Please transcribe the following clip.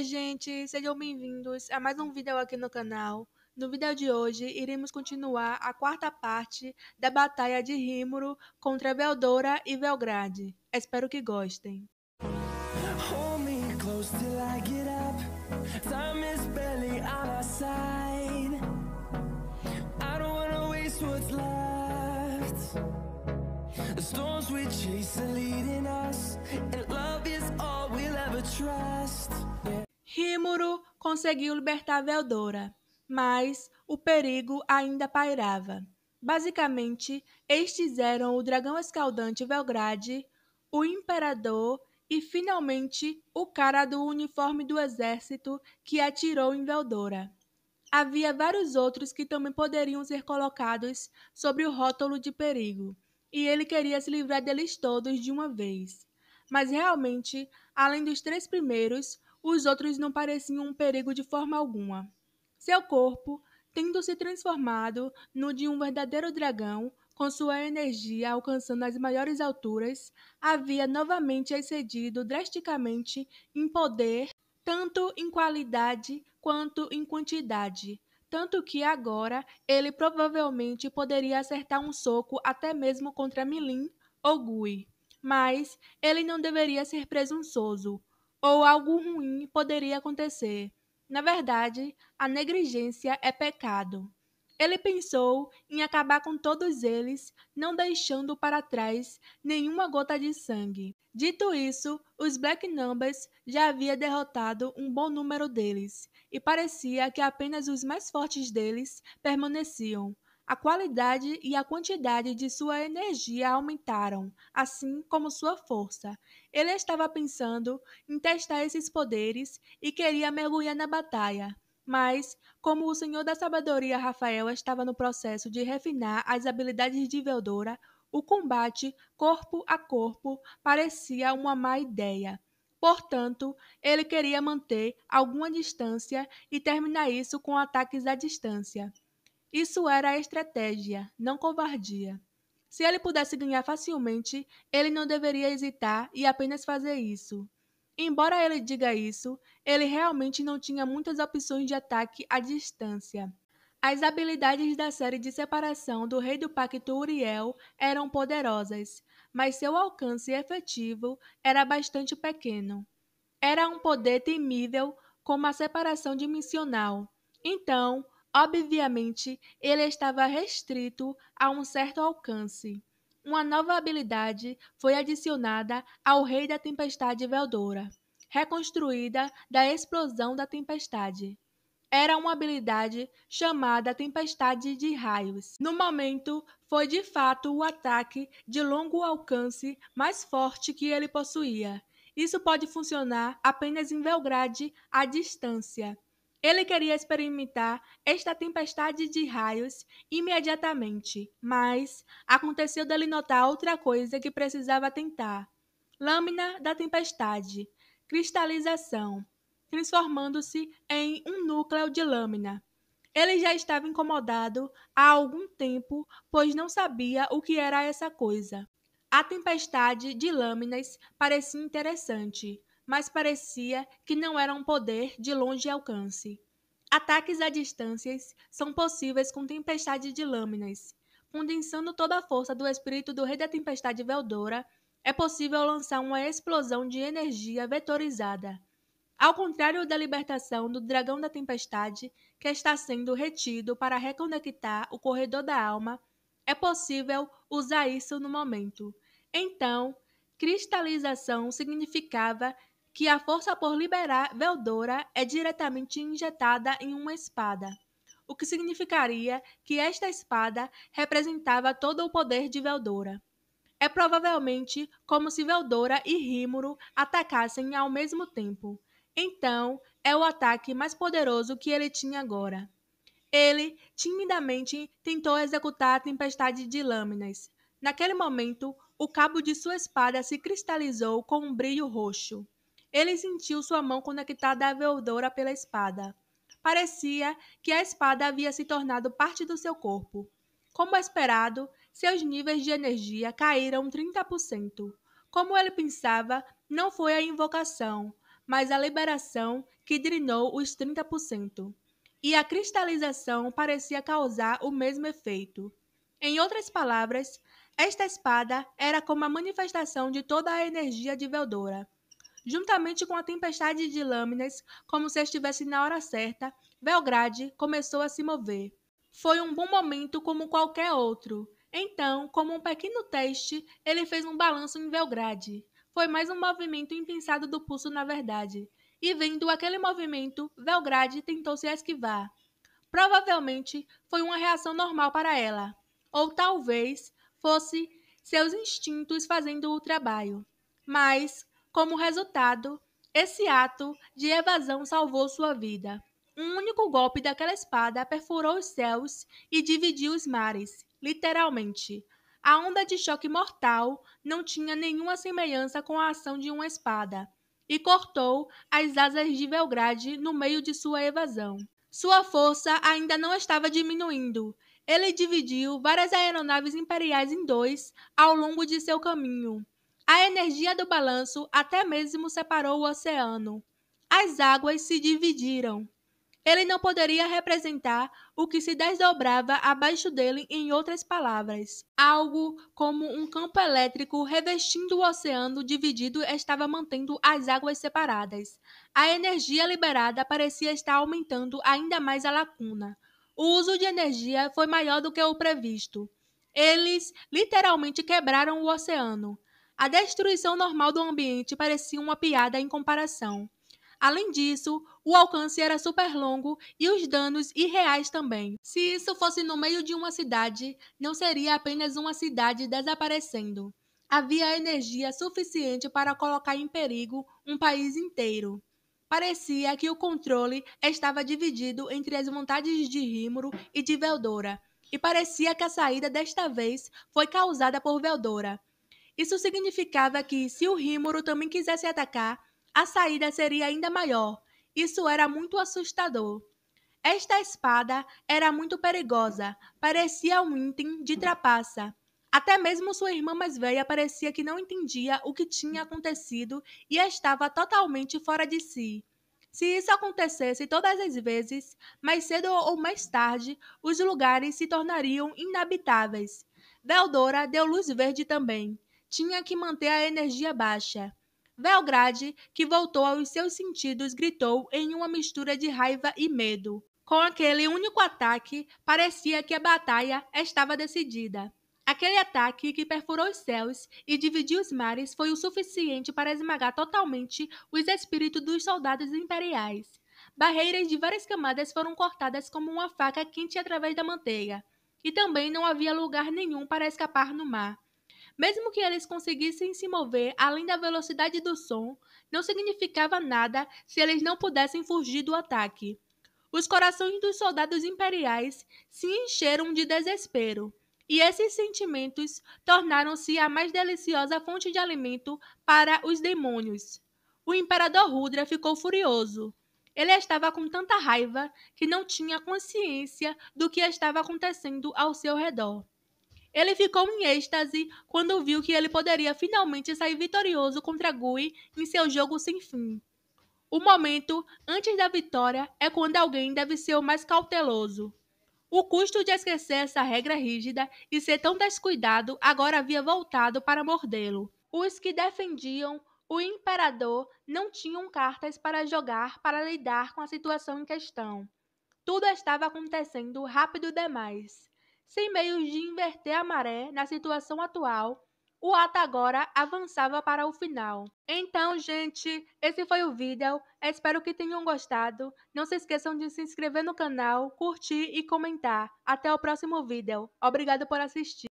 Oi, gente, sejam bem-vindos a mais um vídeo aqui no canal. No vídeo de hoje, iremos continuar a quarta parte da Batalha de Rímuro contra Veldora e Velgrade. Espero que gostem. trust. Rímuro conseguiu libertar Veldora, mas o perigo ainda pairava. Basicamente, estes eram o dragão escaldante Velgrade, o imperador e, finalmente, o cara do uniforme do exército que atirou em Veldora. Havia vários outros que também poderiam ser colocados sobre o rótulo de perigo, e ele queria se livrar deles todos de uma vez. Mas realmente, além dos três primeiros, os outros não pareciam um perigo de forma alguma. Seu corpo, tendo se transformado no de um verdadeiro dragão, com sua energia alcançando as maiores alturas, havia novamente excedido drasticamente em poder, tanto em qualidade quanto em quantidade. Tanto que agora ele provavelmente poderia acertar um soco até mesmo contra Milin ou Gui. Mas ele não deveria ser presunçoso, ou algo ruim poderia acontecer. Na verdade, a negligência é pecado. Ele pensou em acabar com todos eles, não deixando para trás nenhuma gota de sangue. Dito isso, os Black Numbers já havia derrotado um bom número deles, e parecia que apenas os mais fortes deles permaneciam, a qualidade e a quantidade de sua energia aumentaram, assim como sua força. Ele estava pensando em testar esses poderes e queria mergulhar na batalha. Mas, como o Senhor da Sabedoria Rafael estava no processo de refinar as habilidades de Veldora, o combate corpo a corpo parecia uma má ideia. Portanto, ele queria manter alguma distância e terminar isso com ataques à distância. Isso era estratégia, não covardia. Se ele pudesse ganhar facilmente, ele não deveria hesitar e apenas fazer isso. Embora ele diga isso, ele realmente não tinha muitas opções de ataque à distância. As habilidades da série de separação do Rei do Pacto Uriel eram poderosas, mas seu alcance efetivo era bastante pequeno. Era um poder temível como a separação dimensional. Então, Obviamente, ele estava restrito a um certo alcance. Uma nova habilidade foi adicionada ao Rei da Tempestade Veldora, reconstruída da explosão da tempestade. Era uma habilidade chamada Tempestade de Raios. No momento, foi de fato o ataque de longo alcance mais forte que ele possuía. Isso pode funcionar apenas em Belgrade à distância, ele queria experimentar esta tempestade de raios imediatamente, mas aconteceu dele notar outra coisa que precisava tentar: lâmina da tempestade, cristalização, transformando-se em um núcleo de lâmina. Ele já estava incomodado há algum tempo, pois não sabia o que era essa coisa. A tempestade de lâminas parecia interessante, mas parecia que não era um poder de longe alcance. Ataques a distâncias são possíveis com tempestade de lâminas. Condensando toda a força do espírito do Rei da Tempestade Veldora, é possível lançar uma explosão de energia vetorizada. Ao contrário da libertação do Dragão da Tempestade, que está sendo retido para reconectar o corredor da alma, é possível usar isso no momento. Então, cristalização significava que a força por liberar Veldora é diretamente injetada em uma espada, o que significaria que esta espada representava todo o poder de Veldora. É provavelmente como se Veldora e Rímuro atacassem ao mesmo tempo. Então, é o ataque mais poderoso que ele tinha agora. Ele timidamente tentou executar a tempestade de lâminas. Naquele momento, o cabo de sua espada se cristalizou com um brilho roxo. Ele sentiu sua mão conectada à verdura pela espada. Parecia que a espada havia se tornado parte do seu corpo. Como é esperado, seus níveis de energia caíram 30%. Como ele pensava, não foi a invocação, mas a liberação que drenou os 30%. E a cristalização parecia causar o mesmo efeito. Em outras palavras, esta espada era como a manifestação de toda a energia de Veldora Juntamente com a tempestade de lâminas, como se estivesse na hora certa, Belgrade começou a se mover. Foi um bom momento como qualquer outro. Então, como um pequeno teste, ele fez um balanço em Belgrade. Foi mais um movimento impensado do pulso, na verdade. E vendo aquele movimento, Belgrade tentou se esquivar. Provavelmente foi uma reação normal para ela. Ou talvez fosse seus instintos fazendo o trabalho. Mas, como resultado, esse ato de evasão salvou sua vida. Um único golpe daquela espada perfurou os céus e dividiu os mares, literalmente. A onda de choque mortal não tinha nenhuma semelhança com a ação de uma espada e cortou as asas de Belgrade no meio de sua evasão. Sua força ainda não estava diminuindo. Ele dividiu várias aeronaves imperiais em dois ao longo de seu caminho a energia do balanço até mesmo separou o oceano. As águas se dividiram. Ele não poderia representar o que se desdobrava abaixo dele, em outras palavras. Algo como um campo elétrico revestindo o oceano dividido estava mantendo as águas separadas. A energia liberada parecia estar aumentando ainda mais a lacuna. O uso de energia foi maior do que o previsto. Eles literalmente quebraram o oceano. A destruição normal do ambiente parecia uma piada em comparação. Além disso, o alcance era super longo e os danos irreais também. Se isso fosse no meio de uma cidade, não seria apenas uma cidade desaparecendo. Havia energia suficiente para colocar em perigo um país inteiro. Parecia que o controle estava dividido entre as vontades de Rímoro e de Veldora, e parecia que a saída desta vez foi causada por Veldora isso significava que, se o Rímoro também quisesse atacar, a saída seria ainda maior. Isso era muito assustador. Esta espada era muito perigosa, parecia um item de trapaça. Até mesmo sua irmã mais velha parecia que não entendia o que tinha acontecido e estava totalmente fora de si. Se isso acontecesse todas as vezes, mais cedo ou mais tarde, os lugares se tornariam inabitáveis. Veldora deu luz verde também tinha que manter a energia baixa. Velgrade, que voltou aos seus sentidos, gritou em uma mistura de raiva e medo. Com aquele único ataque, parecia que a batalha estava decidida. Aquele ataque que perfurou os céus e dividiu os mares foi o suficiente para esmagar totalmente os espíritos dos soldados imperiais. Barreiras de várias camadas foram cortadas como uma faca quente através da manteiga, e também não havia lugar nenhum para escapar no mar. Mesmo que eles conseguissem se mover além da velocidade do som, não significava nada se eles não pudessem fugir do ataque. Os corações dos soldados imperiais se encheram de desespero, e esses sentimentos tornaram-se a mais deliciosa fonte de alimento para os demônios. O imperador Rudra ficou furioso. Ele estava com tanta raiva que não tinha consciência do que estava acontecendo ao seu redor. Ele ficou em êxtase quando viu que ele poderia finalmente sair vitorioso contra Gui em seu jogo sem fim. O momento antes da vitória é quando alguém deve ser o mais cauteloso. O custo de esquecer essa regra rígida e ser tão descuidado agora havia voltado para mordê-lo. Os que defendiam o imperador não tinham cartas para jogar para lidar com a situação em questão. Tudo estava acontecendo rápido demais. Sem meios de inverter a maré na situação atual, o ato agora avançava para o final. Então, gente, esse foi o vídeo. Espero que tenham gostado. Não se esqueçam de se inscrever no canal, curtir e comentar. Até o próximo vídeo. Obrigado por assistir.